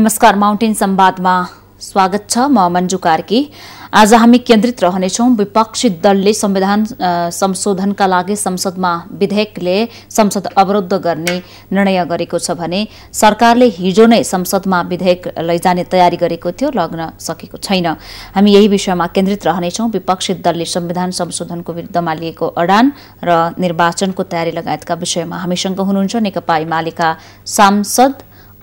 नमस्कार माउन्टेन सम्वादमा स्वागत छ म मन्जु कार्की आज हामी केन्द्रित रहनेछौँ विपक्षी दलले संविधान संशोधनका लागि संसदमा विधेयकले संसद अवरुद्ध गर्ने निर्णय गरेको छ भने सरकारले हिजो नै संसदमा विधेयक लैजाने तयारी गरेको थियो लग्न सकेको छैन हामी यही विषयमा केन्द्रित रहनेछौँ विपक्षी दलले संविधान संशोधनको विरुद्धमा लिएको अडान र निर्वाचनको तयारी लगायतका विषयमा हामीसँग हुनुहुन्छ नेकपा एमालेका सांसद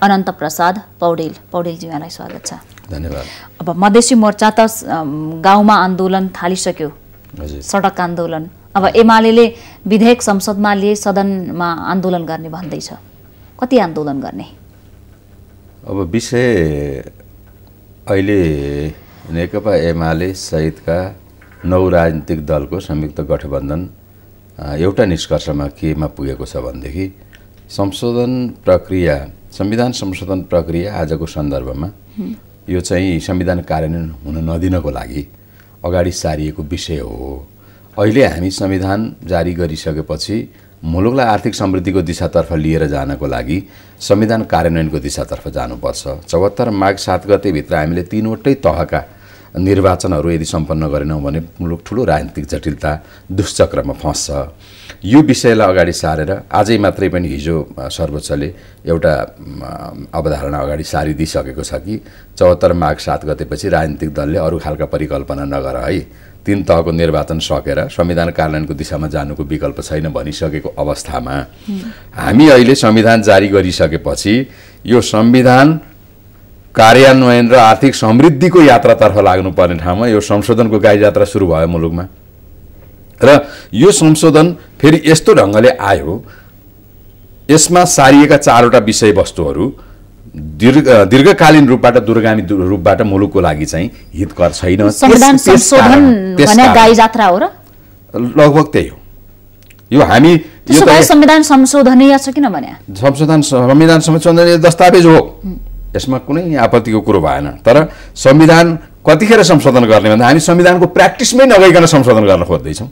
अनन्त प्रसाद पौडेल पौडेलजी स्वागत छ धन्यवाद अब मधेसी मोर्चा त गाउँमा आन्दोलन थालिसक्यो सडक आन्दोलन अब एमाले विधेयक संसदमा लिए सदनमा आन्दोलन गर्ने भन्दैछ कति आन्दोलन गर्ने अब विषय अहिले नेकपा एमाले सहितका नौ राजनीतिक दलको संयुक्त गठबन्धन एउटा निष्कर्षमा केमा पुगेको छ भनेदेखि संशोधन प्रक्रिया संविधान संशोधन प्रक्रिया आजको सन्दर्भमा यो चाहिँ संविधान कार्यान्वयन हुन नदिनको लागि अगाडि सारिएको विषय हो अहिले हामी संविधान जारी गरिसकेपछि मुलुकलाई आर्थिक समृद्धिको दिशातर्फ लिएर जानको लागि संविधान कार्यान्वयनको दिशातर्फ जानुपर्छ चौहत्तर माघ सात गतेभित्र हामीले तिनवटै तहका निर्वाचनहरू यदि सम्पन्न गरेनौँ भने मुलुक ठुलो राजनीतिक जटिलता दुष्चक्रमा फँस्छ यो विषयलाई अगाडि सारेर आजै मात्रै पनि हिजो सर्वोच्चले एउटा अवधारणा अगाडि सारिदिइसकेको छ कि चौहत्तर माघ सात गतेपछि राजनीतिक दलले अरू खालका परिकल्पना नगर है तिन तहको निर्वाचन सकेर संविधान कार्यान्वयनको दिशामा जानुको विकल्प छैन भनिसकेको अवस्थामा हामी अहिले संविधान जारी गरिसकेपछि यो संविधान कार्यान्वयन र आर्थिक समृद्धिको यात्रातर्फ लाग्नुपर्ने ठाउँमा यो संशोधनको गाई जात्रा सुरु भयो मुलुकमा र यो संशोधन फेरि यस्तो ढङ्गले आयो यसमा सारिएका चारवटा विषयवस्तुहरू दीर्घ दीर्घकालीन रूपबाट दुर्गामी रूपबाट मुलुकको लागि चाहिँ हितकर छैन लगभग त्यही हो यो हामी संविधान संशोधनीय छ किन भने संशोधन संविधान संशोधनीय दस्तावेज हो यसमा कुनै आपत्तिको कुरो भएन तर संविधान कतिखेर संशोधन गर्ने भन्दा हामी संविधानको प्र्याक्टिसमै नगइकन संशोधन गर्न खोज्दैछौँ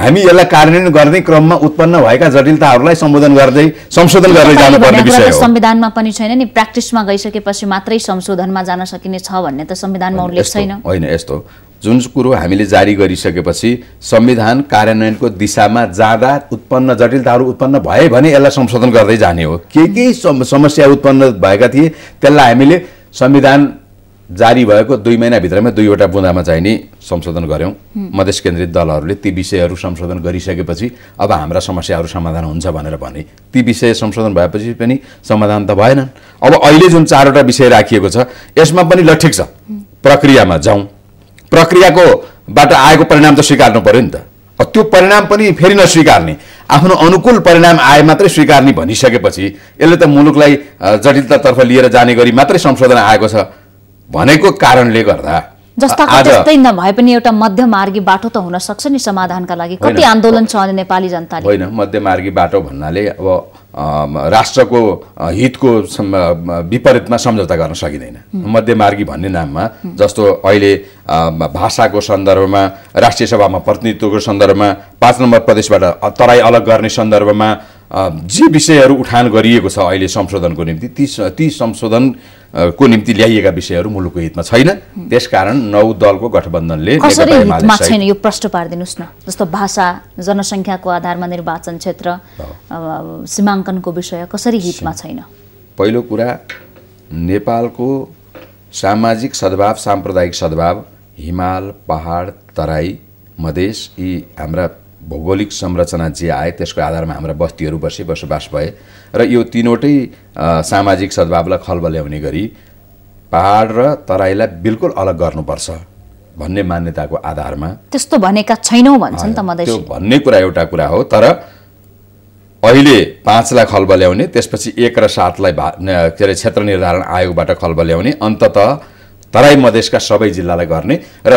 हामी यसलाई कार्यान्वयन गर्ने क्रममा उत्पन्न भएका जटिलताहरूलाई सम्बोधन गर्दै संशोधन गर्दै जानुपर्ने विषय संविधानमा पनि छैन नि प्र्याक्टिसमा गइसकेपछि मात्रै संशोधनमा जान सकिने छ भन्ने त संविधानमा उल्लेख छैन होइन यस्तो जुन कुरो हामीले जारी गरिसकेपछि संविधान कार्यान्वयनको दिशामा जाँदा उत्पन्न जटिलताहरू उत्पन्न भए भने यसलाई संशोधन गर्दै जाने हो के के समस्या उत्पन्न भएका थिए त्यसलाई हामीले संविधान जारी भएको दुई महिनाभित्रमै दुईवटा बुँदामा चाहिने संशोधन गऱ्यौँ मधेस केन्द्रित दलहरूले ती विषयहरू संशोधन गरिसकेपछि अब हाम्रा समस्याहरू समाधान हुन्छ भनेर भने ती विषय संशोधन भएपछि पनि समाधान त भएनन् अब अहिले जुन चारवटा विषय राखिएको छ यसमा पनि ल ठिक छ प्रक्रियामा जाउँ प्रक्रियाको प्रक्रियाकोबाट आएको परिणाम त स्वीकार्नु पऱ्यो नि त त्यो परिणाम पनि फेरि नस्वीकार्ने आफ्नो अनुकूल परिणाम आए मात्रै स्वीकार्ने भनिसकेपछि यसले त मुलुकलाई जटिलतातर्फ लिएर जाने गरी मात्रै संशोधन आएको छ भनेको कारणले गर्दा जस्ताको नभए पनि एउटा मध्यमार्गी बाटो त हुन सक्छ नि समाधानका लागि कति आन्दोलन छ नेपाली जनताले होइन मध्यमार्गी बाटो भन्नाले अब राष्ट्रको हितको विपरीतमा सम्झौता गर्न सकिँदैन मध्यमार्गी भन्ने नाममा जस्तो अहिले भाषाको सन्दर्भमा राष्ट्रिय सभामा प्रतिनिधित्वको सन्दर्भमा पाँच नम्बर प्रदेशबाट तराई अलग गर्ने सन्दर्भमा जे विषयहरू उठान गरिएको छ अहिले संशोधनको निम्ति ती ती संशोधन को निम्ति ल्याइएका विषयहरू मुलुकको हितमा छैन त्यसकारण नौ दलको गठबन्धनले छैन यो प्रश्न पारिदिनुहोस् न जस्तो भाषा जनसङ्ख्याको आधारमा निर्वाचन क्षेत्र सीमाङ्कनको विषय कसरी हितमा छैन पहिलो कुरा नेपालको सामाजिक सद्भाव साम्प्रदायिक सद्भाव हिमाल पहाड तराई मधेस यी हाम्रा भौगोलिक संरचना जे आए त्यसको आधारमा हाम्रा बस्तीहरू बसे बसोबास भए र यो तिनवटै सामाजिक सद्भावलाई खलबल्याउने ल्याउने गरी पहाड र तराईलाई बिल्कुल अलग गर्नुपर्छ भन्ने मान्यताको आधारमा त्यस्तो भनेका छैनौँ भन्छन् त मधेसी भन्ने कुरा एउटा कुरा हो तर अहिले पाँचलाई खलबल्याउने त्यसपछि एक र सातलाई भा के अरे क्षेत्र निर्धारण आयोगबाट खलबल्याउने अन्तत तराई मधेसका सबै जिल्लालाई गर्ने र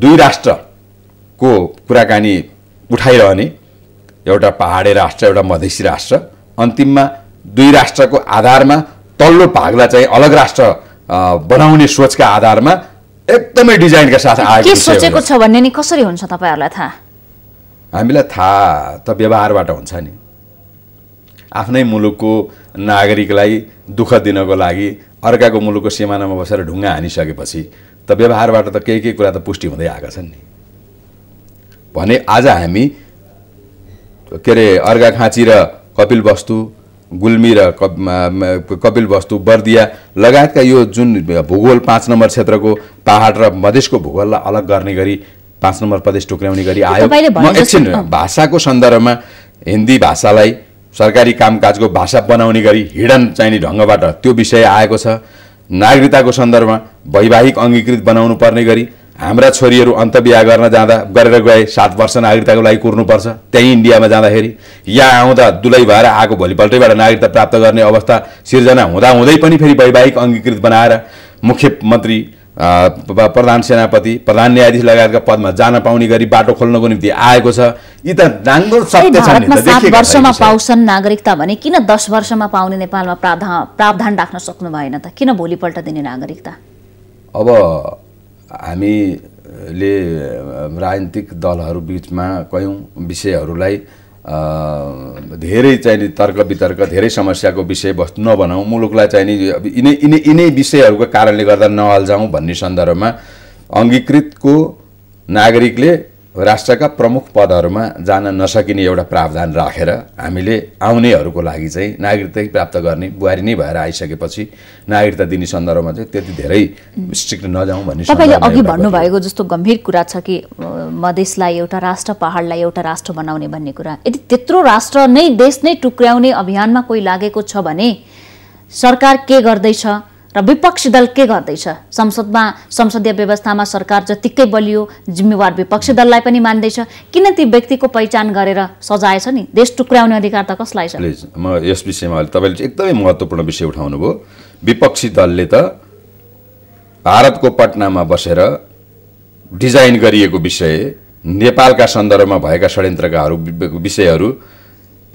दुई राष्ट्र को कुराकानी उठाइरहने एउटा पहाडे राष्ट्र एउटा मधेसी राष्ट्र अन्तिममा दुई राष्ट्रको आधारमा तल्लो भागलाई चाहिँ अलग राष्ट्र बनाउने सोचका आधारमा एकदमै डिजाइनका साथ आएको सोचेको छ भन्ने नि कसरी हुन्छ तपाईँहरूलाई थाहा हामीलाई थाहा त व्यवहारबाट हुन्छ नि आफ्नै मुलुकको नागरिकलाई दुःख दिनको लागि अर्काको मुलुकको सिमानामा बसेर ढुङ्गा हानिसकेपछि त व्यवहारबाट त केही केही कुरा त पुष्टि हुँदै आएका छन् नि भने आज हामी के अरे अर्घाखाँची र कपिल वस्तु गुल्मी र कपिल वस्तु बर्दिया लगायतका यो जुन भूगोल पाँच नम्बर क्षेत्रको पाहाड र मधेसको भूगोललाई अलग गर्ने गरी पाँच नम्बर प्रदेश टुक्राउने गरी आयो म एकछिन भाषाको सन्दर्भमा हिन्दी भाषालाई सरकारी कामकाजको भाषा बनाउने गरी हिडन चाहिने ढङ्गबाट त्यो विषय आएको छ नागरिकताको सन्दर्भमा वैवाहिक अङ्गीकृत बनाउनु पर्ने गरी हाम्रा छोरीहरू अन्तबिहा गर्न जाँदा गरेर गए सात वर्ष नागरिकताको लागि कुर्नुपर्छ त्यहीँ इन्डियामा जाँदाखेरि यहाँ आउँदा दुलै भएर आएको भोलिपल्टैबाट नागरिकता प्राप्त गर्ने अवस्था सिर्जना हुँदाहुँदै पनि फेरि वैवाहिक अङ्गीकृत बनाएर मुख्यमन्त्री प्रधान सेनापति प्रधान न्यायाधीश लगायतका पदमा जान पाउने गरी बाटो खोल्नको निम्ति आएको छ यी त नाङ्गो वर्षमा पाउँछन् नागरिकता भने किन दस वर्षमा पाउने नेपालमा प्रावधान प्रावधान राख्न सक्नु भएन त किन भोलिपल्ट दिने नागरिकता अब हामीले राजनीतिक दलहरू बिचमा कयौँ विषयहरूलाई धेरै चाहिने तर्क वितर्क धेरै समस्याको विषयवस्तु नबनाउँ मुलुकलाई चाहिने यिनै यिनै यिनै विषयहरूको कारणले गर्दा नअल्झाउँ भन्ने सन्दर्भमा अङ्गीकृतको नागरिकले राष्ट्रका प्रमुख पदहरूमा जान नसकिने एउटा प्रावधान राखेर रा, हामीले आउनेहरूको लागि चाहिँ नागरिकता प्राप्त गर्ने बुहारी नै भएर आइसकेपछि नागरिकता दिने सन्दर्भमा चाहिँ त्यति धेरै स्ट्रिक्ट नजाउँ भन्ने तपाईँले अघि भन्नुभएको जस्तो गम्भीर कुरा छ कि मधेसलाई एउटा राष्ट्र पहाडलाई एउटा राष्ट्र बनाउने भन्ने कुरा यदि त्यत्रो राष्ट्र नै देश नै टुक्र्याउने अभियानमा कोही लागेको छ भने सरकार के गर्दैछ र विपक्षी दल के गर्दैछ संसदमा संसदीय व्यवस्थामा सरकार जतिकै बलियो जिम्मेवार विपक्षी दललाई पनि मान्दैछ किन ती व्यक्तिको पहिचान गरेर सजाएछ नि देश टुक्राउने अधिकार त कसलाई छ म यस विषयमा अहिले तपाईँले एकदमै महत्त्वपूर्ण विषय उठाउनुभयो विपक्षी दलले त भारतको पटनामा बसेर डिजाइन गरिएको विषय नेपालका सन्दर्भमा भएका षड्यन्त्रकाहरू विषयहरू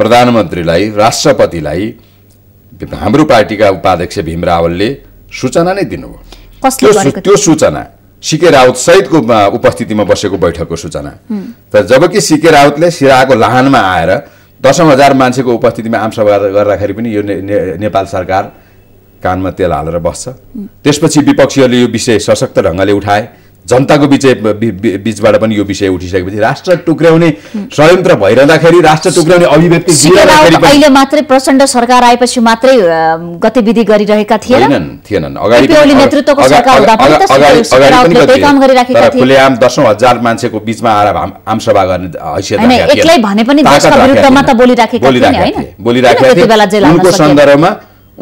प्रधानमन्त्रीलाई राष्ट्रपतिलाई हाम्रो पार्टीका उपाध्यक्ष भीम रावलले सूचना नै दिनुभयो त्यो सूचना सिके राउत सहितको उपस्थितिमा बसेको बैठकको सूचना तर जबकि सिके राउतले सिराको लाहानमा आएर दसौँ हजार मान्छेको उपस्थितिमा आमसभा गर्दाखेरि पनि यो नेपाल सरकार कानमा तेल हालेर बस्छ त्यसपछि विपक्षीहरूले यो विषय सशक्त ढङ्गले उठाए जनताको बिच बिचबाट पनि यो विषय उठिसकेपछि राष्ट्र टुक्र्याउने षड्यन्त्र भइरहँदाखेरि राष्ट्र टुक्र्याउने अभिव्यक्ति अहिले मात्रै प्रचण्ड सरकार आएपछि मात्रै गतिविधि गरिरहेका थिएनन् थिएनन् अगाडि खुलेआम दसौँ हजार मान्छेको बिचमा आएर आमसभा गर्ने हैसियत उनको सन्दर्भमा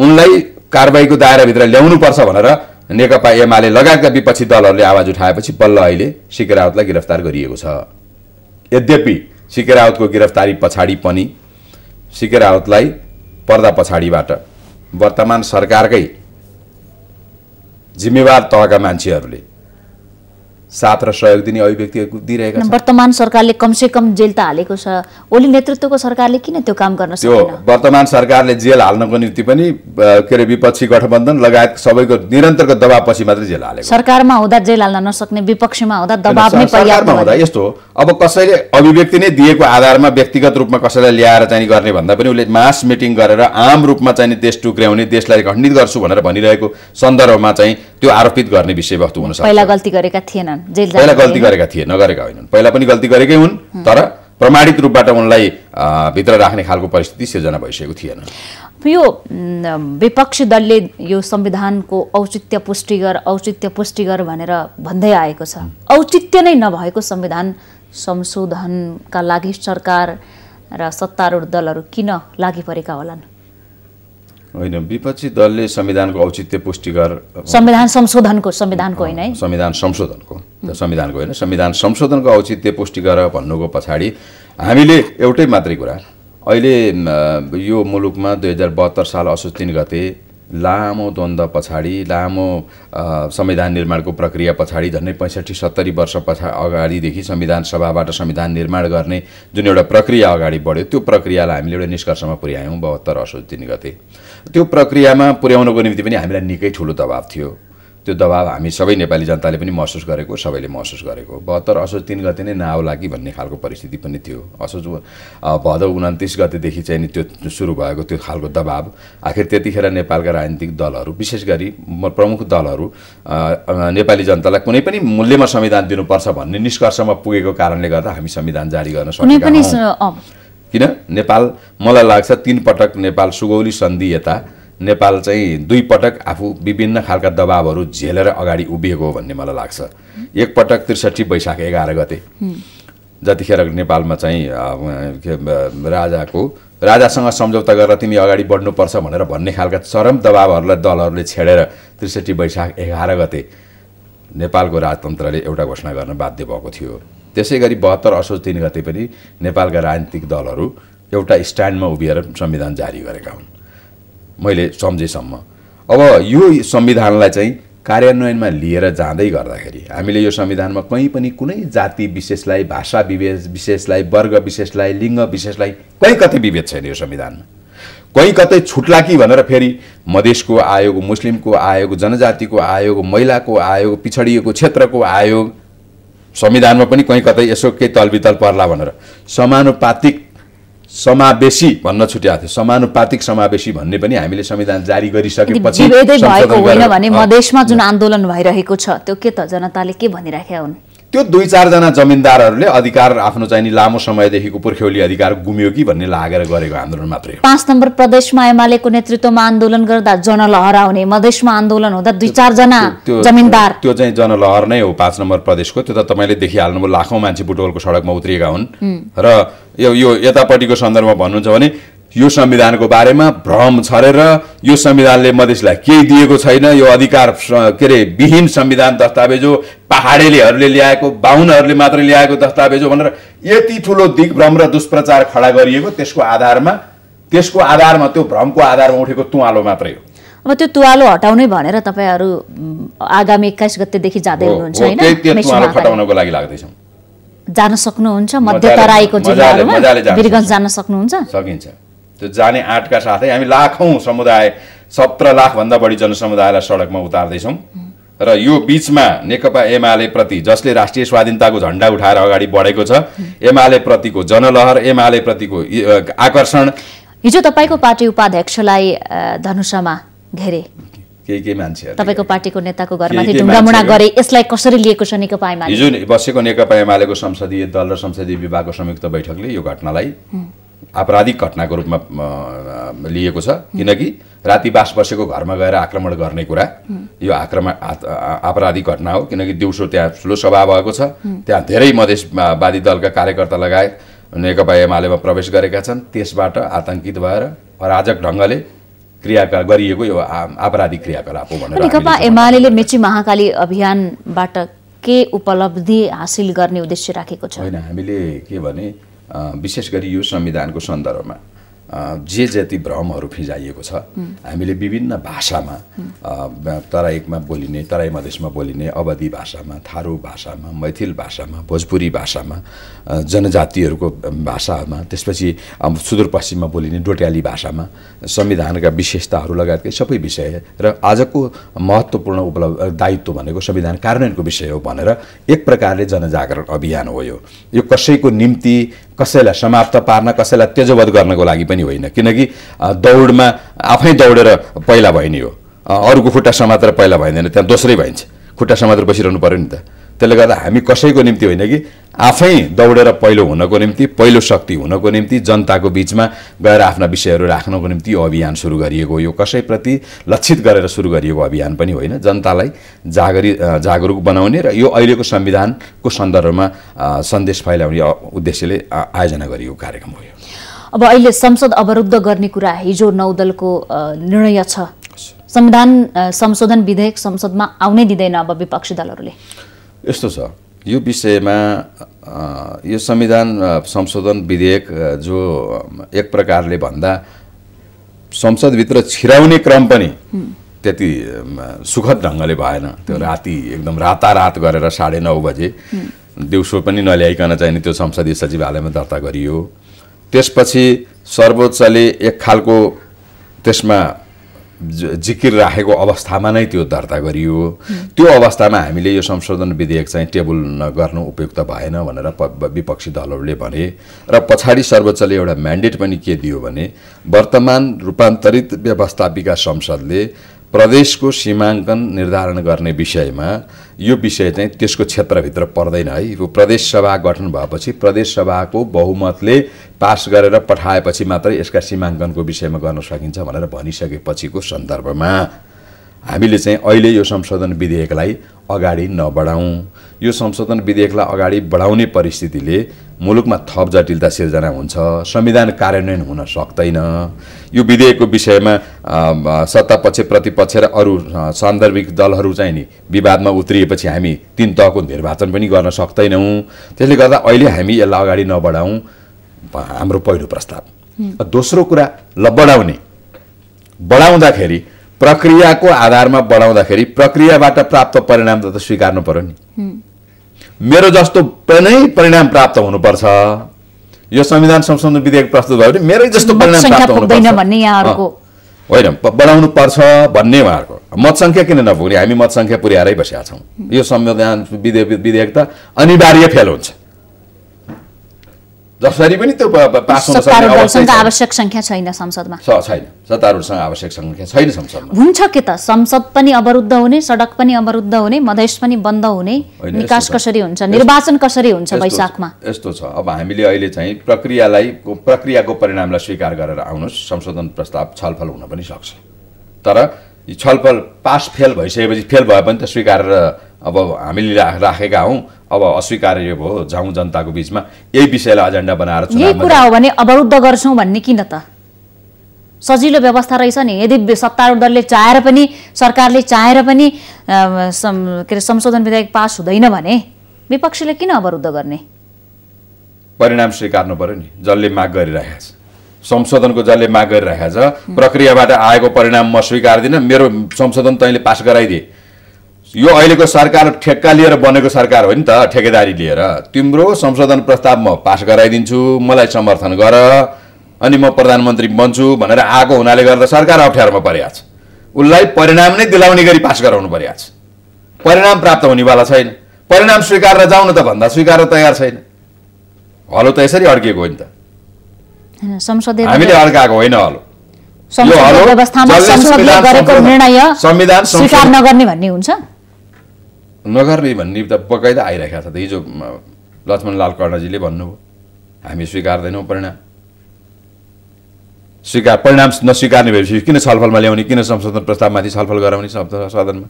उनलाई कारवाहीको दायराभित्र ल्याउनुपर्छ भनेर नेकपा एमाले लगायतका विपक्षी दलहरूले आवाज उठाएपछि बल्ल अहिले रावतलाई गिरफ्तार गरिएको छ यद्यपि रावतको गिरफ्तारी पछाडि पनि रावतलाई पर्दा पछाडिबाट वर्तमान सरकारकै जिम्मेवार तहका मान्छेहरूले साथ र सहयोग दिने अभिव्यक्ति दिइरहेको छन् वर्तमान सरकारले कमसे कम जेल त हालेको छ ओली नेतृत्वको सरकारले किन त्यो काम गर्न सक्यो वर्तमान सरकारले जेल हाल्नको निम्ति पनि के अरे विपक्षी गठबन्धन लगायत सबैको निरन्तरको पछि मात्रै जेल हालेको सरकारमा हुँदा जेल हाल्न नसक्ने विपक्षमा हुँदा दबाव नै सरकारमा हुँदा यस्तो अब कसैले अभिव्यक्ति नै दिएको आधारमा व्यक्तिगत रूपमा कसैलाई ल्याएर चाहिँ गर्ने भन्दा पनि उसले मास मिटिङ गरेर आम रूपमा चाहिँ देश टुक्र्याउने देशलाई खण्डित गर्छु भनेर भनिरहेको सन्दर्भमा चाहिँ त्यो आरोपित गर्ने विषयवस्तु हुन सक्छ पहिला गल्ती गरेका थिएनन् पहिला गल्ती गरेका थिए नगरेका होइनन् पहिला पनि गल्ती गरेकै हुन् तर प्रमाणित रूपबाट उनलाई भित्र राख्ने खालको परिस्थिति सिर्जना भइसकेको थिएन यो विपक्षी दलले यो संविधानको औचित्य पुष्टि गर औचित्य पुष्टि गर भनेर भन्दै आएको छ औचित्य नै नभएको संविधान संशोधनका लागि सरकार र सत्तारूढ दलहरू किन लागि परेका होलान् होइन विपक्षी दलले संविधानको औचित्य पुष्टि गर संविधान संशोधनको संविधानको होइन संविधान संशोधनको संविधानको होइन संविधान संशोधनको औचित्य पुष्टि गर भन्नुको पछाडि हामीले एउटै मात्रै कुरा अहिले यो मुलुकमा दुई हजार बहत्तर साल असोज तिन गते लामो द्वन्द्व पछाडि लामो संविधान निर्माणको प्रक्रिया पछाडि झन्डै पैँसठी सत्तरी वर्ष पछा अगाडिदेखि संविधान सभाबाट संविधान निर्माण गर्ने जुन एउटा प्रक्रिया अगाडि बढ्यो त्यो प्रक्रियालाई हामीले एउटा निष्कर्षमा पुर्यायौँ बहत्तर असोज दिन गते त्यो प्रक्रियामा पुर्याउनको निम्ति पनि हामीलाई निकै ठुलो दबाब थियो त्यो दबाब हामी सबै नेपाली जनताले पनि महसुस गरेको सबैले महसुस गरेको बहत्तर असोज तिन गते नै नाउ लागि भन्ने खालको परिस्थिति पनि थियो असोज भदौ उन्तिस गतेदेखि चाहिँ नि त्यो सुरु भएको त्यो खालको दबाब आखिर त्यतिखेर नेपालका राजनीतिक दलहरू विशेष गरी प्रमुख दलहरू नेपाली जनतालाई कुनै पनि मूल्यमा संविधान दिनुपर्छ भन्ने निष्कर्षमा पुगेको कारणले गर्दा हामी संविधान जारी गर्न सकेका किन नेपाल मलाई लाग्छ तिन पटक नेपाल सुगौली सन्धि यता नेपाल चाहिँ दुई पटक आफू विभिन्न खालका दबावहरू झेलेर अगाडि उभिएको हो भन्ने मलाई लाग्छ एकपटक त्रिसठी वैशाख एघार गते जतिखेर नेपालमा चाहिँ राजाको राजासँग सम्झौता गरेर तिमी अगाडि बढ्नुपर्छ भनेर भन्ने खालका चरम दबावहरूलाई दलहरूले छेडेर त्रिसठी वैशाख एघार गते नेपालको राजतन्त्रले एउटा घोषणा गर्न बाध्य भएको थियो त्यसै गरी बहत्तर असोज तिन गते पनि नेपालका राजनीतिक दलहरू एउटा स्ट्यान्डमा उभिएर संविधान जारी गरेका हुन् मैले सम्झेसम्म अब यो संविधानलाई चाहिँ कार्यान्वयनमा लिएर जाँदै गर्दाखेरि हामीले यो संविधानमा कहीँ पनि कुनै जाति विशेषलाई भाषा विभेद विशेषलाई वर्ग विशेषलाई लिङ्ग विशेषलाई कहीँ कतै विभेद छैन यो संविधानमा कहीँ कतै छुट्ला कि भनेर फेरि मधेसको आयोग मुस्लिमको आयोग जनजातिको आयोग महिलाको आयोग पिछडिएको क्षेत्रको आयोग संविधानमा पनि कहीँ कतै यसो केही तलबितल पर्ला भनेर समानुपातिक समावेशी भन्न छुट्याएको थियो समानुपातिक समावेशी भन्ने पनि हामीले संविधान जारी गरिसकेपछि भएको होइन भने मधेसमा जुन आन्दोलन भइरहेको छ त्यो के त जनताले के भनिराखेका हुन् त्यो दुई चारजना जमिनदारहरूले अधिकार आफ्नो चाहिँ लामो समयदेखिको पुर्ख्यौली अधिकार गुम्यो कि भन्ने लागेर गरेको आन्दोलन मात्रै पाँच नम्बर प्रदेशमा एमालेको नेतृत्वमा आन्दोलन गर्दा जनलहर आउने मधेसमा आन्दोलन हुँदा दुई चारजना जमिनदार त्यो चाहिँ जनलहर नै हो पाँच नम्बर प्रदेशको त्यो त तपाईँले देखिहाल्नुभयो लाखौँ मान्छे बुटवलको सडकमा उत्रिएका हुन् र यो यो यतापट्टिको सन्दर्भमा भन्नुहुन्छ भने यो संविधानको बारेमा भ्रम छरेर यो संविधानले मधेसलाई केही दिएको छैन यो अधिकार के अरे विहीन संविधान दस्तावेज हो पहाडेलीहरूले ल्याएको बाहुनहरूले मात्रै ल्याएको दस्तावेज हो भनेर यति ठुलो दिग्भ्रम र दुष्प्रचार खडा गरिएको त्यसको आधारमा त्यसको आधारमा त्यो भ्रमको आधारमा उठेको तुवालो मात्रै हो अब त्यो तुवालो हटाउने भनेर तपाईँहरू आगामी एक्काइस गतेदेखि जाँदै हुनुहुन्छ हटाउनको लागि लाग्दैछौँ जान सक्नुहुन्छ मध्य तराईको जिल्लाहरूमा वीरगञ्ज जान सक्नुहुन्छ सकिन्छ त्यो जाने आँटका साथै हामी लाखौँ समुदाय सत्र लाखभन्दा बढी जनसमुदायलाई सडकमा उतार्दैछौँ र यो बिचमा नेकपा एमाले प्रति जसले राष्ट्रिय स्वाधीनताको झन्डा उठाएर अगाडि बढेको छ एमाले प्रतिको जनलहर एमाले प्रतिको आकर्षण हिजो तपाईँको पार्टी उपाध्यक्षलाई धनुषमा घेरे केही केही मान्छेहरू तपाईँको पार्टीको नेताको घरमाथि गरे यसलाई कसरी लिएको छ नेकपा एमाले हिजो बसेको नेकपा एमालेको संसदीय दल र संसदीय विभागको संयुक्त बैठकले यो घटनालाई आपराधिक घटनाको रूपमा लिएको छ किनकि राति बास बसेको घरमा गएर आक्रमण गर्ने कुरा यो आक्रमण आपराधिक घटना हो किनकि दिउँसो त्यहाँ ठुलो सभा भएको छ त्यहाँ धेरै मधेसवादी दलका कार्यकर्ता लगायत नेकपा एमालेमा प्रवेश गरेका छन् त्यसबाट आतङ्कित भएर अराजक ढङ्गले क्रियाकलाप गरिएको यो आपराधिक क्रियाकलाप हो भनेर नेकपा एमाले मेची महाकाली अभियानबाट के उपलब्धि हासिल गर्ने उद्देश्य राखेको छ होइन हामीले के भने विशेष गरी यो संविधानको सन्दर्भमा जे जति भ्रमहरू फिजाइएको छ हामीले विभिन्न भाषामा तराईमा बोलिने तराई मधेसमा बोलिने अवधि भाषामा थारू भाषामा मैथिल भाषामा भोजपुरी भाषामा जनजातिहरूको भाषामा त्यसपछि सुदूरपश्चिममा बोलिने डोट्याली भाषामा संविधानका विशेषताहरू लगायतकै सबै विषय र आजको महत्त्वपूर्ण उपलब्ध दायित्व भनेको संविधान कार्यान्वयनको विषय हो भनेर एक प्रकारले जनजागरण अभियान हो यो कसैको निम्ति कसैलाई समाप्त पार्न कसैलाई तेजोवध गर्नको लागि पनि होइन किनकि दौडमा आफै दौडेर पहिला भइने हो अरूको खुट्टा समातेर पहिला भइँदैन त्यहाँ दोस्रै भइन्छ खुट्टा समातेर बसिरहनु पऱ्यो नि त त्यसले गर्दा हामी कसैको निम्ति होइन कि आफै दौडेर पहिलो हुनको निम्ति पहिलो शक्ति हुनको निम्ति जनताको बिचमा गएर आफ्ना विषयहरू राख्नको निम्ति यो अभियान सुरु गरिएको यो कसैप्रति लक्षित गरेर सुरु गरिएको अभियान पनि होइन जनतालाई जागरी जागरुक बनाउने र यो अहिलेको संविधानको सन्दर्भमा सन्देश फैलाउने उद्देश्यले आयोजना गरिएको कार्यक्रम हो यो अब अहिले संसद अवरुद्ध गर्ने कुरा हिजो नौ दलको निर्णय छ संविधान संशोधन विधेयक संसदमा आउनै दिँदैन अब विपक्षी दलहरूले यस्तो छ यो विषयमा यो संविधान संशोधन विधेयक जो एक प्रकारले भन्दा संसदभित्र छिराउने क्रम पनि त्यति सुखद ढङ्गले भएन त्यो राति एकदम रातारात गरेर साढे नौ बजे दिउँसो पनि नल्याइकन चाहिँ त्यो संसदीय सचिवालयमा दर्ता गरियो त्यसपछि सर्वोच्चले एक खालको त्यसमा जिकिर राखेको अवस्थामा नै त्यो दर्ता गरियो त्यो अवस्थामा हामीले यो संशोधन विधेयक चाहिँ टेबल नगर्नु उपयुक्त भएन भनेर विपक्षी दलहरूले भने र पछाडि सर्वोच्चले एउटा म्यान्डेट पनि के दियो भने वर्तमान रूपान्तरित व्यवस्थापिका संसदले प्रदेशको सीमाङ्कन निर्धारण गर्ने विषयमा यो विषय चाहिँ त्यसको क्षेत्रभित्र पर्दैन है यो प्रदेशसभा गठन भएपछि प्रदेशसभाको बहुमतले पास गरेर पठाएपछि मात्रै यसका सीमाङ्कनको विषयमा गर्न सकिन्छ भनेर भनिसकेपछिको सन्दर्भमा हामीले चाहिँ अहिले यो संशोधन विधेयकलाई अगाडि नबढाउँ यो संशोधन विधेयकलाई अगाडि बढाउने परिस्थितिले मुलुकमा थप जटिलता सिर्जना हुन्छ संविधान कार्यान्वयन हुन सक्दैन यो विधेयकको विषयमा सत्ता पक्ष प्रतिपक्ष र अरू सान्दर्भिक दलहरू चाहिँ नि विवादमा उत्रिएपछि हामी तिन तहको निर्वाचन पनि गर्न सक्दैनौँ त्यसले गर्दा अहिले हामी यसलाई अगाडि नबढाउँ हाम्रो पहिलो प्रस्ताव दोस्रो कुरा ल बढाउने बढाउँदाखेरि प्रक्रियाको आधारमा बढाउँदाखेरि प्रक्रियाबाट प्राप्त परिणाम त स्वीकार्नु पऱ्यो नि मेरो जस्तो नै परिणाम प्राप्त हुनुपर्छ यो संविधान संशोधन विधेयक प्रस्तुत भयो भने मेरै जस्तो परिणाम प्राप्त भन्ने हुनुपर्छ होइन बढाउनु पर्छ भन्ने उहाँहरूको मतसङ्ख्या किन नपुग्ने हामी मतसङ्ख्या पुर्याएरै बसिरहेको छौँ यो संविधान विधेयक त अनिवार्य फेल हुन्छ जसरी पनि त्यो पास आवश्यक सङ्ख्या छैन संसदमा छैन सत्तारूढसँग आवश्यक सङ्ख्या छैन संसदमा हुन्छ के त संसद पनि अवरुद्ध हुने सडक पनि अवरुद्ध हुने मधेस पनि बन्द हुने निकास कसरी हुन्छ निर्वाचन कसरी हुन्छ वैशाखमा यस्तो छ अब हामीले अहिले चाहिँ प्रक्रियालाई प्रक्रियाको परिणामलाई स्वीकार गरेर आउनुहोस् संशोधन प्रस्ताव छलफल हुन पनि सक्छ तर छलफल पास फेल भइसकेपछि फेल भए पनि त स्वीकार अब हामीले राखेका हौँ अब अस्वीकार्य भयो झाउँ जनताको बिचमा यही विषयलाई एजेन्डा बनाएर यही कुरा हो भने अवरुद्ध गर्छौँ भन्ने किन त सजिलो व्यवस्था रहेछ नि यदि सत्तारूढ दलले चाहेर पनि सरकारले चाहेर पनि के अरे संशोधन विधेयक पास हुँदैन भने विपक्षीले किन अवरुद्ध गर्ने परिणाम स्वीकार्नु पर्यो नि जसले माग गरिरहेको छ संशोधनको जसले माग गरिरहेको छ प्रक्रियाबाट आएको परिणाम म स्वीकार्दिनँ मेरो संशोधन तैँले पास गराइदिए यो अहिलेको सरकार ठेक्का लिएर बनेको सरकार हो नि त ठेकेदारी लिएर तिम्रो संशोधन प्रस्ताव म पास गराइदिन्छु मलाई समर्थन गर अनि म प्रधानमन्त्री बन्छु भनेर आएको हुनाले गर्दा सरकार अप्ठ्यारोमा परिहाल्छ उसलाई परिणाम नै दिलाउने गरी पास गराउनु परिहाल्छ परिणाम प्राप्त हुनेवाला छैन परिणाम स्वीकारेर जाउनु त भन्दा स्वीकार तयार छैन हलो त यसरी अड्किएको हो नि त हामीले अड्काएको होइन हलो संविधान स्वीकार नगर्ने भन्ने हुन्छ नगर्ने भन्ने त बकैदा आइरहेको छ त हिजो लक्ष्मणलाल कर्णजीले भन्नुभयो हामी स्वीकार्दैनौँ परिणाम स्वीकार परिणाम नस्वीकार्ने भएपछि किन छलफलमा ल्याउने किन संशोधन प्रस्तावमाथि छलफल गराउने सदनमा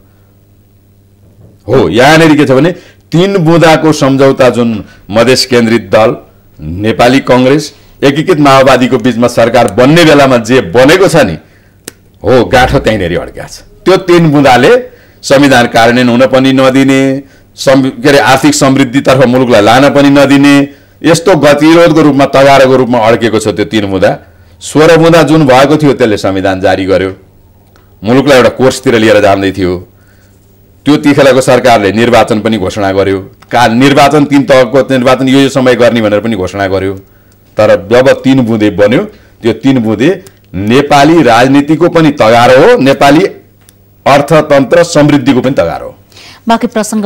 हो यहाँनिर के छ भने तिन बुँदाको सम्झौता जुन मधेस केन्द्रित दल नेपाली कङ्ग्रेस एकीकृत माओवादीको बिचमा सरकार बन्ने बेलामा जे बनेको छ नि हो गाँठो त्यहीँनिर अड्क्या छ त्यो तिन बुँदाले संविधान कार्यान्वयन हुन पनि नदिने के अरे आर्थिक समृद्धितर्फ मुलुकलाई लान पनि नदिने यस्तो गतिरोधको रूपमा तगारोको रूपमा अड्केको छ त्यो तिन मुदा सोह्र मुदा जुन भएको थियो त्यसले संविधान जारी गर्यो मुलुकलाई एउटा कोर्सतिर लिएर जाँदै थियो त्यो तिखेलाको सरकारले निर्वाचन पनि घोषणा गर्यो का निर्वाचन तिन तहको निर्वाचन यो यो समय गर्ने भनेर पनि घोषणा गर्यो तर जब तिन बुँदे बन्यो त्यो तिन बुँदे नेपाली राजनीतिको पनि तगारो हो नेपाली अर्थतन्त्र समृद्धिको पनि तगार हो बाँकी प्रसङ्ग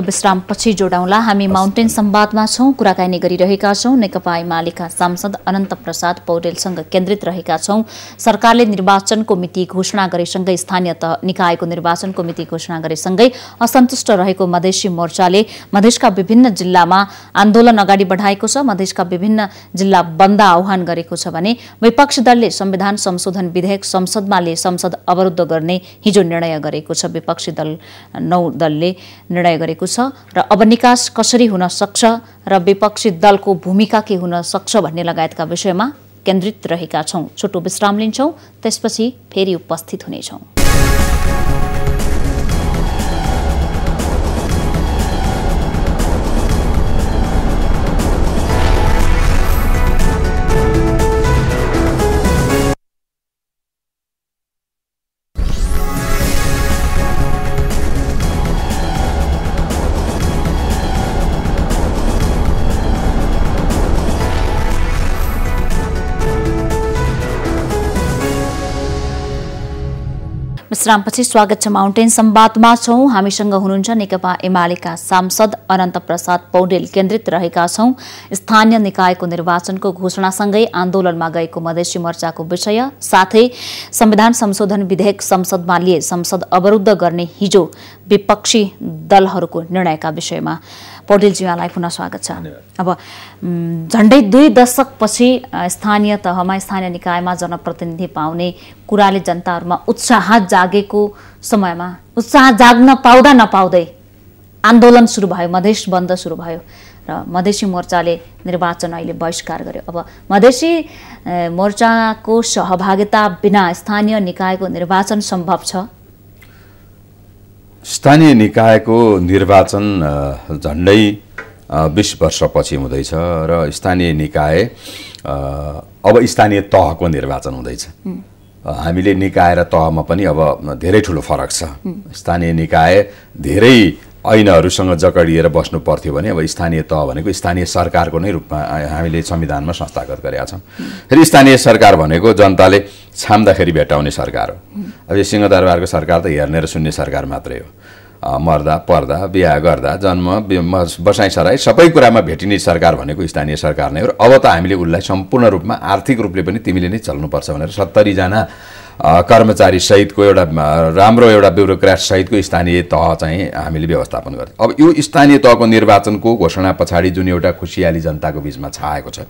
पछि जोडाउँला हामी माउन्टेन सम्वादमा छौँ कुराकानी गरिरहेका छौँ नेकपा एमालेका सांसद अनन्त प्रसाद पौडेलसँग केन्द्रित रहेका छौँ सरकारले निर्वाचनको मिति घोषणा गरेसँगै स्थानीय तह निकायको निर्वाचनको मिति घोषणा गरेसँगै असन्तुष्ट रहेको मधेसी मोर्चाले मधेसका विभिन्न जिल्लामा आन्दोलन अगाडि बढाएको छ मधेसका विभिन्न जिल्ला बन्द आह्वान गरेको छ भने विपक्षी दलले संविधान संशोधन विधेयक संसदमा लिए संसद अवरुद्ध गर्ने हिजो निर्णय गरेको छ विपक्षी दल नौ दलले निर्णय गरेको छ र अब निकास कसरी हुन सक्छ र विपक्षी दलको भूमिका के हुन सक्छ भन्ने लगायतका विषयमा केन्द्रित रहेका छौँ छोटो विश्राम लिन्छौँ त्यसपछि फेरि उपस्थित हुनेछौँ विश्रामपछि स्वागत छ माउन्टेन सम्वादमा छौँ हामीसँग हुनुहुन्छ नेकपा एमालेका सांसद अनन्त प्रसाद पौडेल केन्द्रित रहेका छौँ स्थानीय निकायको निर्वाचनको घोषणासँगै आन्दोलनमा गएको मधेसी मोर्चाको विषय साथै संविधान संशोधन विधेयक संसदमा लिए संसद अवरुद्ध गर्ने हिजो विपक्षी दलहरूको निर्णयका विषयमा पौडेलजी यहाँलाई पुनः स्वागत छ अब झन्डै दुई दशकपछि स्थानीय तहमा स्थानीय निकायमा जनप्रतिनिधि पाउने कुराले जनताहरूमा उत्साह जागेको समयमा उत्साह जाग्न पाउँदा नपाउँदै आन्दोलन सुरु भयो मधेस बन्द सुरु भयो र मधेसी मोर्चाले निर्वाचन अहिले बहिष्कार गर्यो अब मधेसी मोर्चाको सहभागिता बिना स्थानीय निकायको निर्वाचन सम्भव छ स्थानीय निकायको निर्वाचन झन्डै बिस वर्षपछि हुँदैछ र स्थानीय निकाय अब स्थानीय तहको निर्वाचन हुँदैछ हामीले निकाय र तहमा पनि अब धेरै ठुलो फरक छ स्थानीय निकाय धेरै ऐनहरूसँग जकडिएर बस्नु पर्थ्यो भने अब स्थानीय तह भनेको स्थानीय सरकारको नै रूपमा हामीले संविधानमा संस्थागत गरेका छौँ फेरि स्थानीय सरकार भनेको जनताले छाम्दाखेरि भेटाउने सरकार हो अब यो सिंहदरबारको सरकार त हेर्ने र सुन्ने सरकार मात्रै हो मर्दा पर्दा बिहा गर्दा जन्म बसाइसराई सबै कुरामा भेटिने सरकार भनेको स्थानीय सरकार नै हो अब त हामीले उसलाई सम्पूर्ण रूपमा आर्थिक रूपले पनि तिमीले नै चल्नुपर्छ भनेर सत्तरीजना कर्मचारी सहितको एउटा राम्रो एउटा ब्युरोक्राट सहितको स्थानीय तह चाहिँ हामीले व्यवस्थापन गर्छ अब यो स्थानीय तहको निर्वाचनको घोषणा पछाडि जुन एउटा खुसियाली जनताको बिचमा छाएको छ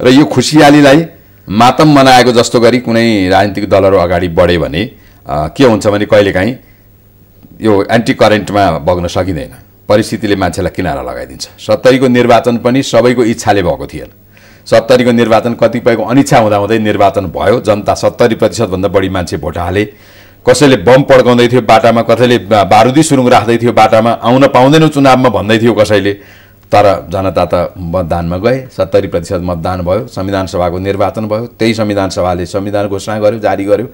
र यो खुसियालीलाई मातम मनाएको जस्तो गरी कुनै राजनीतिक दलहरू अगाडि बढे भने के हुन्छ भने कहिलेकाहीँ यो एन्टी करेन्टमा बग्न सकिँदैन परिस्थितिले मान्छेलाई किनारा लगाइदिन्छ सत्तरीको निर्वाचन पनि सबैको इच्छाले भएको थिएन सत्तरीको निर्वाचन कतिपयको अनिच्छा हुँदा हुँदै निर्वाचन भयो जनता सत्तरी प्रतिशतभन्दा बढी मान्छे भोट हाले कसैले बम पड्काउँदै थियो बाटामा कसैले बारुदी सुरुङ राख्दै थियो बाटामा आउन पाउँदैनौँ चुनावमा भन्दै थियो कसैले तर जनता त मतदानमा गए सत्तरी प्रतिशत मतदान भयो संविधान सभाको निर्वाचन भयो त्यही संविधान सभाले संविधान घोषणा गर्यो जारी गर्यो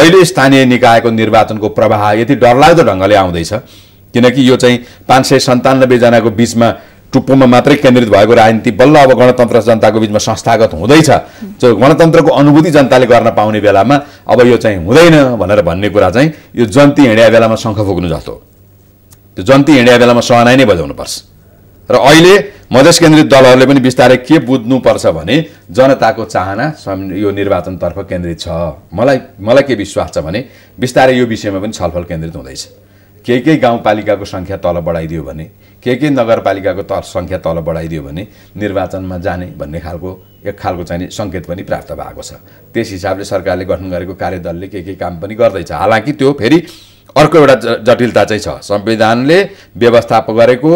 अहिले स्थानीय निकायको निर्वाचनको प्रवाह यति डरलाग्दो ढङ्गले आउँदैछ किनकि यो चाहिँ पाँच सय सन्तानब्बेजनाको बिचमा टुप्पोमा मात्रै केन्द्रित भएको राजनीति बल्ल अब गणतन्त्र जनताको बिचमा संस्थागत हुँदैछ जो गणतन्त्रको अनुभूति जनताले गर्न पाउने बेलामा अब यो चाहिँ हुँदैन भनेर भन्ने कुरा चाहिँ यो जन्ती हिँड्या बेलामा शङ्ख फुक्नु जस्तो त्यो जन्ती हिँड्या बेलामा सहनाइ नै बजाउनुपर्छ र अहिले मधेस केन्द्रित दलहरूले पनि बिस्तारै के बुझ्नुपर्छ भने जनताको चाहना यो निर्वाचनतर्फ केन्द्रित छ मलाई मलाई के विश्वास छ भने बिस्तारै यो विषयमा पनि छलफल केन्द्रित हुँदैछ केही केही गाउँपालिकाको सङ्ख्या तल बढाइदियो भने केही केही नगरपालिकाको त सङ्ख्या तल बढाइदियो भने निर्वाचनमा जाने भन्ने खालको एक खालको चाहिँ सङ्केत पनि प्राप्त भएको छ त्यस हिसाबले सरकारले गठन गरेको कार्यदलले के के काम पनि गर्दैछ हालाकि त्यो फेरि अर्को एउटा जटिलता चाहिँ छ संविधानले व्यवस्थाप गरेको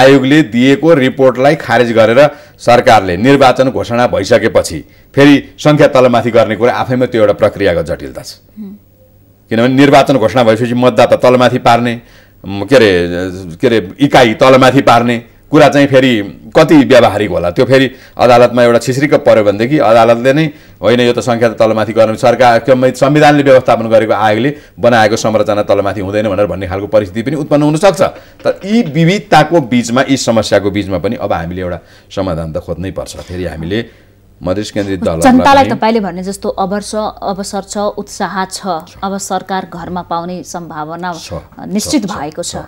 आयोगले दिएको रिपोर्टलाई खारेज गरेर सरकारले निर्वाचन घोषणा भइसकेपछि फेरि सङ्ख्या तलमाथि गर्ने कुरा आफैमा त्यो एउटा प्रक्रियाको जटिलता छ किनभने निर्वाचन घोषणा भएपछि मतदाता तलमाथि पार्ने के अरे के अरे इकाइ तलमाथि पार्ने कुरा चाहिँ फेरि कति व्यावहारिक होला त्यो फेरि अदालतमा एउटा छिस्रिक पऱ्यो भनेदेखि अदालतले नै होइन यो त सङ्ख्या त तलमाथि गर्नु सरकार संविधानले व्यवस्थापन गरेको आयोगले बनाएको संरचना तलमाथि हुँदैन भनेर भन्ने खालको परिस्थिति पनि उत्पन्न हुनसक्छ तर यी विविधताको बिचमा यी समस्याको बिचमा पनि अब हामीले एउटा समाधान त खोज्नै पर्छ फेरि हामीले मधेस केन्द्रित दल जनतालाई तपाईँले भने जस्तो छ अवसर छ उत्साह छ अब सरकार घरमा पाउने सम्भावना निश्चित भएको छ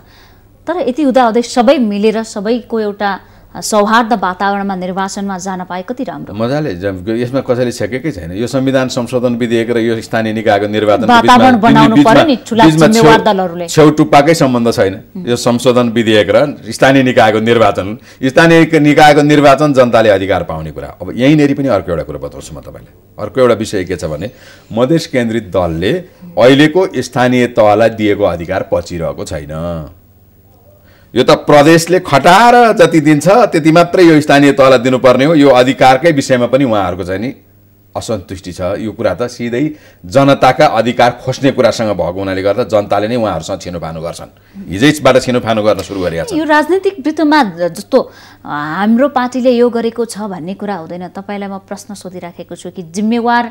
तर यति हुँदाहुँदै सबै मिलेर सबैको एउटा सौहार्द वातावरणमा निर्वाचनमा जान पाए कति राम्रो मजाले यसमा कसैले छेकेकै छैन यो संविधान संशोधन विधेयक र यो स्थानीय निकायको निर्वाचन बनाउनु छेउटुप्पाकै सम्बन्ध छैन यो संशोधन विधेयक र स्थानीय निकायको निर्वाचन स्थानीय निकायको निर्वाचन जनताले अधिकार पाउने कुरा अब यहीँनेरि पनि अर्को एउटा कुरो बताउँछु म तपाईँलाई अर्को एउटा विषय के छ भने मधेस केन्द्रित दलले अहिलेको स्थानीय तहलाई दिएको अधिकार पचिरहेको छैन यो त प्रदेशले खटाएर जति दिन्छ त्यति मात्रै यो स्थानीय तहलाई दिनुपर्ने हो यो अधिकारकै विषयमा पनि उहाँहरूको चाहिँ नि असन्तुष्टि छ यो कुरा त सिधै जनताका अधिकार खोज्ने कुरासँग भएको हुनाले गर्दा जनताले नै उहाँहरूसँग छिनोफानो गर्छन् हिजैबाट छिनोफानो गर्न सुरु गरेका छ यो राजनीतिक वृत्तमा जस्तो हाम्रो पार्टीले यो गरेको छ भन्ने कुरा हुँदैन तपाईँलाई म प्रश्न सोधिराखेको छु कि जिम्मेवार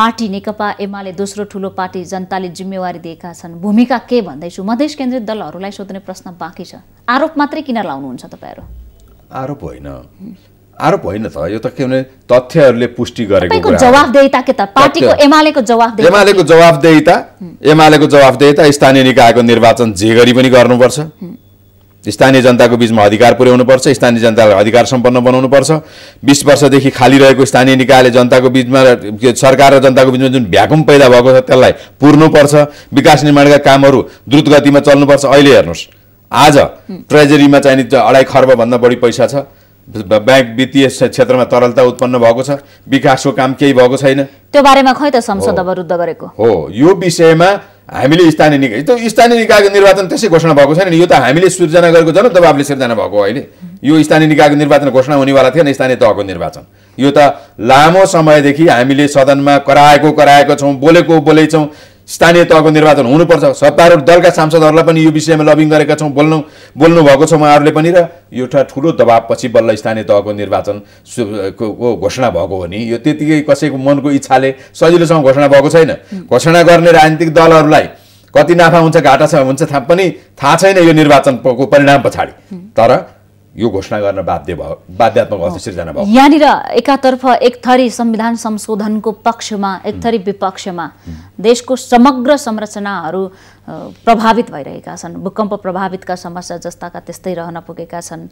पार्टी नेकपा एमाले दोस्रो ठुलो पार्टी जनताले जिम्मेवारी दिएका छन् भूमिका के भन्दैछु मधेस केन्द्रित दलहरूलाई सोध्ने प्रश्न बाँकी छ आरोप मात्रै किन लाउनुहुन्छ तपाईँहरू आरोप होइन आरोप होइन त यो त के भने तथ्यहरूले पुष्टि गरेको जवाफदेहिता के त पार्टीको एमालेको जवाफदेही एमालेको जवाफदेहिता एमालेको जवाफदेहिता स्थानीय निकायको निर्वाचन जे गरी पनि गर्नुपर्छ स्थानीय जनताको बिचमा अधिकार पुर्याउनुपर्छ स्थानीय जनतालाई अधिकार सम्पन्न बनाउनुपर्छ बिस वर्षदेखि खाली रहेको स्थानीय निकायले जनताको बिचमा सरकार र जनताको बिचमा जुन भ्याकुम पैदा भएको छ त्यसलाई पुर्नुपर्छ विकास निर्माणका कामहरू द्रुत गतिमा चल्नुपर्छ अहिले हेर्नुहोस् आज ट्रेजरीमा चाहिने अढाई खर्बभन्दा बढी पैसा छ ब्याङ्क वित्तीय क्षेत्रमा तरलता उत्पन्न भएको छ विकासको काम केही भएको छैन त्यो बारेमा खै त संसद अवरुद्ध गरेको हो यो विषयमा हामीले स्थानीय निकाय त्यो स्थानीय निकायको निर्वाचन त्यसै घोषणा भएको छैन नि यो त हामीले सिर्जना गरेको जनदबाबले सिर्जना भएको अहिले यो स्थानीय निकायको निर्वाचन घोषणा हुनेवाला थिएन स्थानीय तहको निर्वाचन यो त लामो समयदेखि हामीले सदनमा कराएको कराएको छौँ बोलेको बोलेछौँ स्थानीय तहको निर्वाचन हुनुपर्छ सत्तारूढ दलका सांसदहरूलाई पनि यो विषयमा लबिङ गरेका छौँ बोल्नु बोल्नु भएको छ उहाँहरूले पनि र एउटा ठुलो दबावपछि बल्ल स्थानीय तहको निर्वाचन को घोषणा भएको हो नि यो त्यतिकै कसैको मनको इच्छाले सजिलोसँग घोषणा भएको छैन घोषणा गर्ने राजनीतिक दलहरूलाई कति नाफा हुन्छ घाटा छ हुन्छ पनि थाहा छैन यो निर्वाचनको परिणाम पछाडि तर यो घोषणा गर्न बाध्य भयो बाध्यात्मक अवस्था सिर्जना भयो यहाँनिर एकातर्फ एक थरी संविधान संशोधनको पक्षमा एक थरी विपक्षमा देशको समग्र संरचनाहरू प्रभावित भइरहेका छन् भूकम्प प्रभावितका समस्या जस्ताका त्यस्तै रहन पुगेका छन्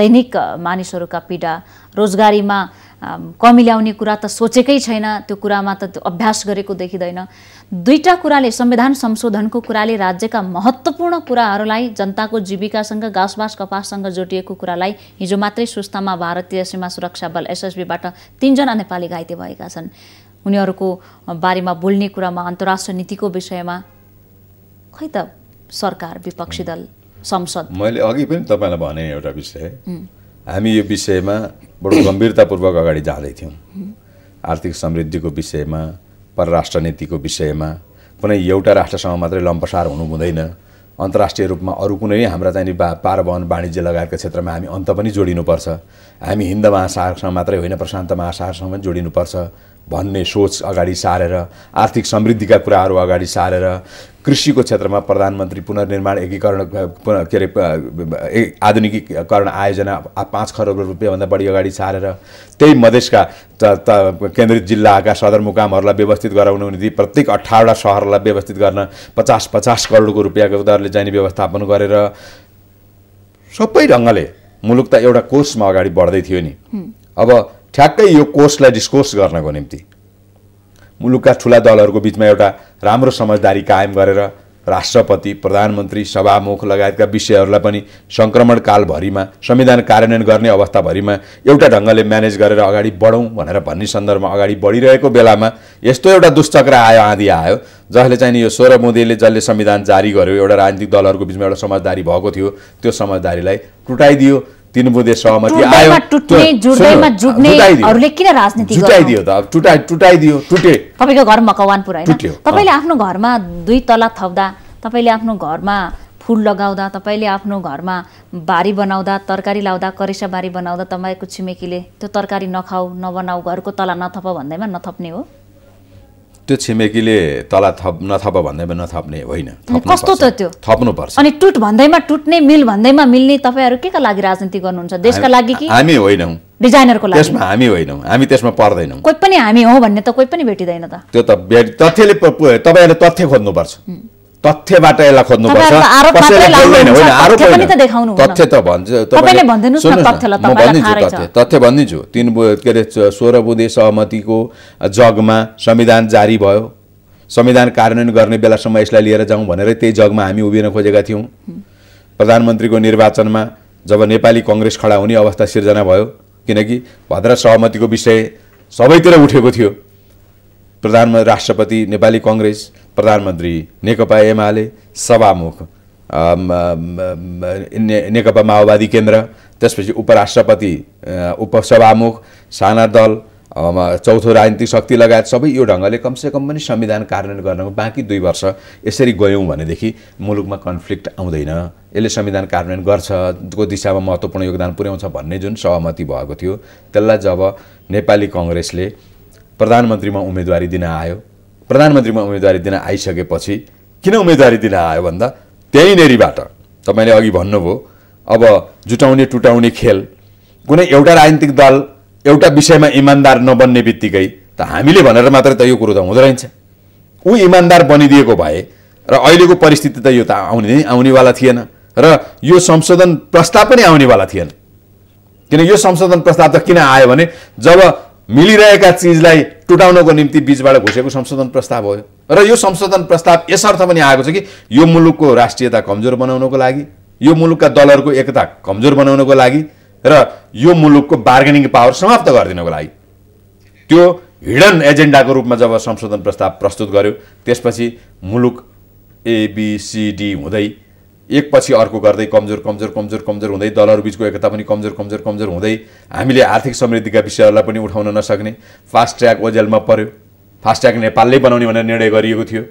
दैनिक मानिसहरूका पीडा रोजगारीमा कमी ल्याउने कुरा त सोचेकै छैन त्यो कुरामा त अभ्यास गरेको देखिँदैन दुईवटा कुराले संविधान संशोधनको कुराले राज्यका महत्त्वपूर्ण कुराहरूलाई जनताको जीविकासँग घाँसबास कपाससँग जोडिएको कुरालाई हिजो मात्रै सुस्तामा भारतीय सीमा सुरक्षा बल एसएसबीबाट तिनजना नेपाली घाइते भएका छन् उनीहरूको बारेमा बोल्ने कुरामा अन्तर्राष्ट्रिय नीतिको विषयमा खै त सरकार विपक्षी दल संसद मैले अघि पनि तपाईँलाई भने एउटा विषय हामी यो विषयमा बडो गम्भीरतापूर्वक अगाडि जाँदै थियौँ आर्थिक समृद्धिको विषयमा परराष्ट्र नीतिको विषयमा कुनै एउटा राष्ट्रसँग मात्रै लम्पसार हुनु हुँदैन अन्तर्राष्ट्रिय रूपमा अरू कुनै हाम्रा चाहिँ बा पारवहन वाणिज्य लगायतका क्षेत्रमा हामी अन्त पनि जोडिनुपर्छ हामी हिन्द महासागरसँग मात्रै होइन प्रशान्त महासागरसँग पनि जोडिनुपर्छ भन्ने सोच अगाडि सारेर आर्थिक समृद्धिका कुराहरू अगाडि सारेर कृषिको क्षेत्रमा प्रधानमन्त्री पुनर्निर्माण एकीकरण के अरे आधुनिकीकरण आयोजना पाँच खरब रुपियाँभन्दा बढी अगाडि सारेर त्यही मधेसका केन्द्रित जिल्लाका सदरमुकामहरूलाई व्यवस्थित गराउनु निम्ति प्रत्येक अठारवटा सहरलाई व्यवस्थित गर्न पचास पचास करोडको रुपियाँको दरले जाने व्यवस्थापन गरेर सबै ढङ्गले मुलुक त एउटा कोर्समा अगाडि बढ्दै थियो नि अब ठ्याक्कै यो कोर्सलाई डिस्कोर्स गर्नको निम्ति मुलुकका ठुला दलहरूको बिचमा एउटा राम्रो समझदारी कायम गरेर राष्ट्रपति प्रधानमन्त्री सभामुख लगायतका विषयहरूलाई पनि कालभरिमा संविधान कार्यान्वयन गर्ने अवस्थाभरिमा एउटा ढङ्गले म्यानेज गरेर अगाडि बढौँ भनेर भन्ने सन्दर्भमा अगाडि बढिरहेको बेलामा यस्तो एउटा दुश्चक्र आयो आँधी आयो जसले चाहिँ यो सोह्र मोदीले जसले संविधान जारी गर्यो एउटा राजनीतिक दलहरूको बिचमा एउटा समझदारी भएको थियो त्यो समझदारीलाई टुटाइदियो तिनबुँदे सहमति आयो टुटाइदियो टुटाइदियो टुटे तपाईँको घर मकवान पुरा टुट्यो तपाईँले आफ्नो घरमा दुई तला थप्दा तपाईँले आफ्नो घरमा फुल लगाउँदा तपाईँले आफ्नो घरमा बारी बनाउँदा तरकारी लाउँदा करेसा बारी बनाउँदा तपाईँको छिमेकीले त्यो तरकारी नखाऊ नबनाऊ घरको तला नथप भन्दैमा नथप्ने हो त्यो छिमेकीले तल थप नथप भन्दैमा नथप्ने होइन कस्तो त त्यो थप्नुपर्छ अनि टुट भन्दैमा टुट्ने मिल भन्दैमा मिल्ने तपाईँहरू के का लागि राजनीति गर्नुहुन्छ देशका लागि कि हामी होइनौँ डिजाइनरको लागि त्यसमा हामी होइनौँ हामी त्यसमा पर्दैनौँ कोही पनि हामी हौँ भन्ने त कोही पनि भेटिँदैन त त्यो त तथ्यले तपाईँहरूले तथ्य खोज्नुपर्छ तथ्यबाट यसलाई खोज्नुपर्छ तथ्य त भन्छ म भनिदिन्छु तथ्य तथ्य भनिदिन्छु तिन के अरे सोह्र बुधे सहमतिको जगमा संविधान जारी भयो संविधान कार्यान्वयन गर्ने बेलासम्म यसलाई लिएर जाउँ भनेर त्यही जगमा हामी उभिन खोजेका थियौँ प्रधानमन्त्रीको निर्वाचनमा जब नेपाली कङ्ग्रेस खडा हुने अवस्था सिर्जना भयो किनकि भद्र सहमतिको विषय सबैतिर उठेको थियो प्रधानमन्त्री राष्ट्रपति नेपाली कङ्ग्रेस प्रधानमन्त्री नेकपा एमाले सभामुख नेकपा माओवादी केन्द्र त्यसपछि उपराष्ट्रपति उपसभामुख साना दल चौथो राजनीतिक शक्ति लगायत सबै यो ढङ्गले कमसेकम पनि संविधान कार्यान्वयन गर्नको बाँकी दुई वर्ष यसरी गयौँ भनेदेखि मुलुकमा कन्फ्लिक्ट आउँदैन यसले संविधान कार्यान्वयन गर्छ को दिशामा महत्त्वपूर्ण योगदान पुर्याउँछ भन्ने जुन सहमति भएको थियो त्यसलाई जब नेपाली कङ्ग्रेसले प्रधानमन्त्रीमा उम्मेदवारी दिन आयो प्रधानमन्त्रीमा उम्मेदवारी दिन आइसकेपछि किन उम्मेदवारी दिन आयो भन्दा त्यहीँनेरिबाट तपाईँले अघि भन्नुभयो अब जुटाउने टुटाउने खेल कुनै एउटा राजनीतिक दल एउटा विषयमा इमान्दार नबन्ने बित्तिकै त हामीले भनेर मात्रै त यो कुरो त हुँदो रहेछ ऊ इमान्दार बनिदिएको भए र अहिलेको परिस्थिति त यो त आउने आउनेवाला थिएन र यो संशोधन प्रस्ताव पनि आउनेवाला थिएन किन यो संशोधन प्रस्ताव त किन आयो भने जब मिलिरहेका चिजलाई टुटाउनको निम्ति बिचबाट घुसेको संशोधन प्रस्ताव हो र यो संशोधन प्रस्ताव यसर्थ पनि आएको छ कि यो मुलुकको राष्ट्रियता कमजोर बनाउनको लागि यो मुलुकका दलहरूको एकता कमजोर बनाउनको लागि र यो मुलुकको बार्गेनिङ पावर समाप्त गरिदिनको लागि त्यो हिडन एजेन्डाको रूपमा जब संशोधन प्रस्ताव प्रस्तुत गर्यो त्यसपछि मुलुक एबिसिडी हुँदै एकपछि अर्को गर्दै कमजोर कमजोर कमजोर कमजोर हुँदै दलहरू बिचको एकता पनि कमजोर कमजोर कमजोर हुँदै हामीले आर्थिक समृद्धिका विषयहरूलाई पनि उठाउन नसक्ने फास्ट ट्र्याक ओजेलमा पर्यो फास्ट ट्र्याक नेपालले बनाउने भनेर निर्णय गरिएको थियो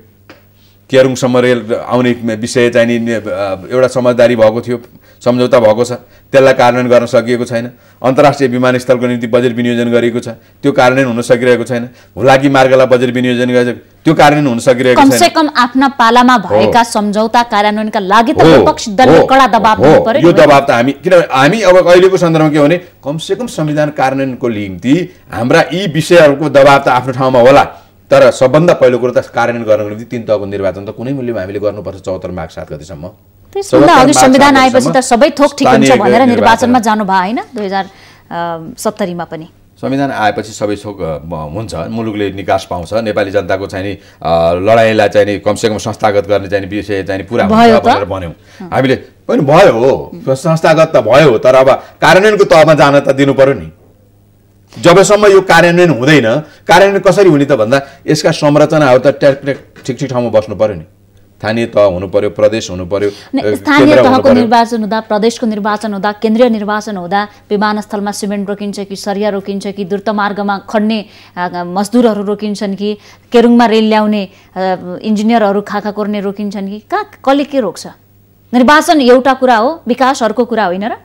केरुङसम्म रेल आउने विषय चाहिने एउटा समझदारी भएको थियो सम्झौता भएको छ त्यसलाई कार्यान्वयन गर्न सकिएको छैन अन्तर्राष्ट्रिय विमानस्थलको निम्ति बजेट विनियोजन गरिएको छ त्यो कार्यान्वयन हुन सकिरहेको छैन हुलाकी मार्गलाई बजेट विनियोजन गरेको त्यो कार्यान्वयन हुन सकिरहेको छ आफ्ना पालामा भएका सम्झौता कार्यान्वयनका लागि त कडा दबाब यो दबाब त हामी किनभने हामी अब अहिलेको सन्दर्भमा के भने कमसेकम संविधान कार्यान्वयनको निम्ति हाम्रा यी विषयहरूको दबाब त आफ्नो ठाउँमा होला तर सबभन्दा पहिलो कुरो त कार्यान्वयन गर्नको निम्ति तिन तहको निर्वाचन त कुनै मूल्यमा हामीले गर्नुपर्छ चौहत्तर माघ सात गतिसम्म सुन्दा अघि संविधान आएपछि त सबै थोक ठिक हुन्छ भनेर निर्वाचनमा जानुभयो होइन दुई हजार सत्तरीमा पनि संविधान आएपछि सबै थोक हुन्छ मुलुकले निकास पाउँछ नेपाली जनताको चाहिँ नि लडाइँलाई चाहिँ नि कमसेकम संस्थागत गर्ने चाहिँ विषय चाहिँ पुरा भयो भनेर भन्यौँ हामीले पनि भयो हो संस्थागत त भयो तर अब कार्यान्वयनको तहमा जान त दिनु पऱ्यो नि जबसम्म यो कार्यान्वयन हुँदैन कार्यान्वयन कसरी हुने त भन्दा यसका संरचनाहरू त ट्याक ठिक ठिक ठाउँमा बस्नु पऱ्यो नि स्थानीय तह हुनु पर्यो प्रदेश हुनु पर्यो स्थानीय तहको निर्वाचन हुँदा प्रदेशको निर्वाचन हुँदा केन्द्रीय निर्वाचन हुँदा विमानस्थलमा सिमेन्ट रोकिन्छ कि सरिया रोकिन्छ कि मार्गमा खड्ने मजदुरहरू रोकिन्छन् कि केरुङमा रेल ल्याउने इन्जिनियरहरू खाका कोर्ने रोकिन्छन् कि कहाँ कसले के रोक्छ निर्वाचन एउटा कुरा हो विकास अर्को कुरा होइन र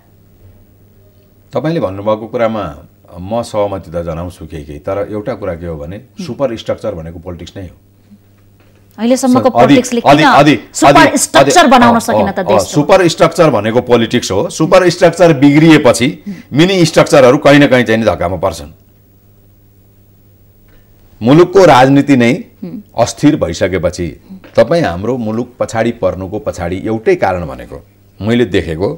तपाईँले भन्नुभएको कुरामा म सहमति त जनाउँछु केही केही तर एउटा कुरा के हो भने सुपर स्ट्रक्चर भनेको पोलिटिक्स नै हो अहिलेसम्मको सुपर स्ट्रक्चर सुपर स्ट्रक्चर भनेको पोलिटिक्स हो सुपर स्ट्रक्चर बिग्रिएपछि मिनी स्ट्रक्चरहरू कहीँ न कहीँ चाहिँ धक्कामा पर्छन् मुलुकको राजनीति नै अस्थिर भइसकेपछि तपाईँ हाम्रो मुलुक पछाडि पर्नुको पछाडि एउटै कारण भनेको मैले देखेको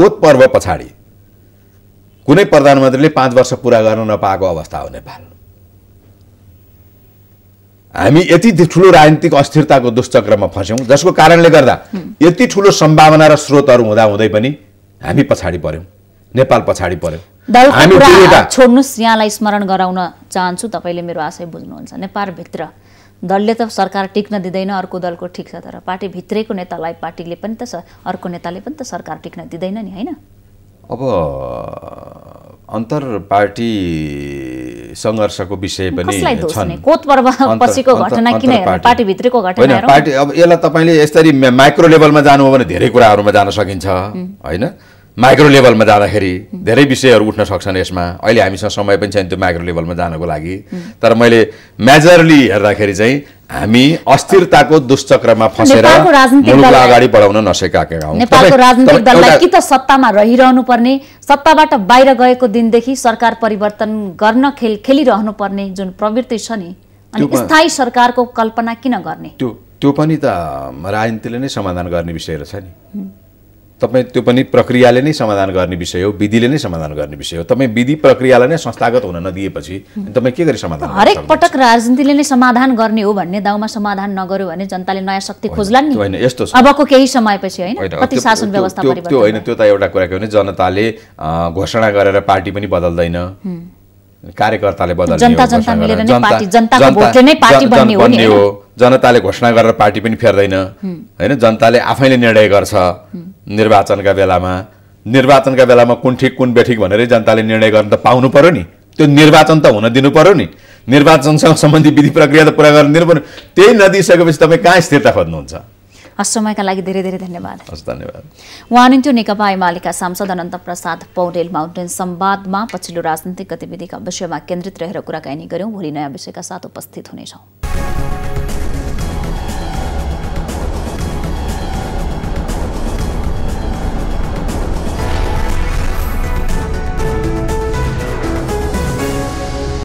कोत पर्व पछाडि कुनै प्रधानमन्त्रीले पाँच वर्ष पुरा गर्न नपाएको अवस्था हो नेपाल हामी यति ठुलो राजनीतिक अस्थिरताको दुष्चक्रमा फस्यौँ जसको कारणले गर्दा यति ठुलो सम्भावना र स्रोतहरू हुँदा हुँदै पनि हामी पछाडि पऱ्यौँ नेपाल पछाडि पऱ्यौँ हामी छोड्नुहोस् यहाँलाई स्मरण गराउन चाहन्छु तपाईँले मेरो आशय बुझ्नुहुन्छ नेपालभित्र दलले त सरकार टिक्न दिँदैन अर्को दलको ठिक छ तर पार्टीभित्रैको नेतालाई पार्टीले पनि त अर्को नेताले पनि त सरकार टिक्न दिँदैन नि होइन अब अन्तर पार्टी सङ्घर्षको विषय पनि छन् पछिको घटना किन पार्टी अब यसलाई तपाईँले यसरी माइक्रो लेभलमा जानुभयो भने धेरै कुराहरूमा जान सकिन्छ होइन माइक्रो लेभलमा जाँदाखेरि धेरै विषयहरू उठ्न सक्छन् यसमा अहिले हामीसँग समय पनि छैन त्यो माइक्रो लेभलमा जानको लागि तर मैले मेजरली हेर्दाखेरि चाहिँ हामी अस्थिरताको दुष्चक्रमा फसेर अगाडि बढाउन नसकेका नेपालको राजनीतिक दललाई कि त सत्तामा रहिरहनु पर्ने सत्ताबाट बाहिर गएको दिनदेखि सरकार परिवर्तन गर्न खेल खेलिरहनु पर्ने जुन प्रवृत्ति छ नि अनि स्थायी सरकारको कल्पना किन गर्ने त्यो त्यो पनि त राजनीतिले नै समाधान गर्ने विषय छ नि तपाईँ त्यो पनि प्रक्रियाले नै समाधान गर्ने विषय हो विधिले नै समाधान गर्ने विषय हो तपाईँ विधि प्रक्रियालाई नै संस्थागत हुन नदिएपछि तपाईँ के गरी समाधान हरेक पटक राजनीतिले नै समाधान गर्ने हो भन्ने दाउमा समाधान नगर्यो भने जनताले नयाँ शक्ति खोज्ला नि होइन यस्तो अबको केही समयपछि होइन कति शासन व्यवस्था त्यो होइन त्यो त एउटा कुरा के भने जनताले घोषणा गरेर पार्टी पनि बदल्दैन कार्यकर्ताले बदल्दैन जनता जनता मिलेर नै पार्टी जनताको भोटले नै पार्टी बन्ने हो नि जनताले घोषणा गरेर पार्टी पनि फेर्दैन होइन जनताले आफैले निर्णय गर्छ निर्वाचनका बेलामा निर्वाचनका बेलामा कुन ठिक कुन बेठिक भनेरै जनताले निर्णय गर्न त पाउनु पर्यो नि त्यो निर्वाचन त हुन दिनु पर्यो नि निर्वाचनसँग सम्बन्धी विधि प्रक्रिया त पुरा गर्न दिनु पऱ्यो त्यही नदिइसकेपछि तपाईँ कहाँ स्थिरता खोज्नुहुन्छ हस् समयका लागि धेरै धेरै धन्यवाद हस् धन्यवाद नेकपा एमालेका सांसद अनन्त प्रसाद पौडेल माउन्टेन संवादमा पछिल्लो राजनीतिक गतिविधिका विषयमा केन्द्रित रहेर कुराकानी गऱ्यौँ भोलि नयाँ विषयका साथ उपस्थित हुनेछौँ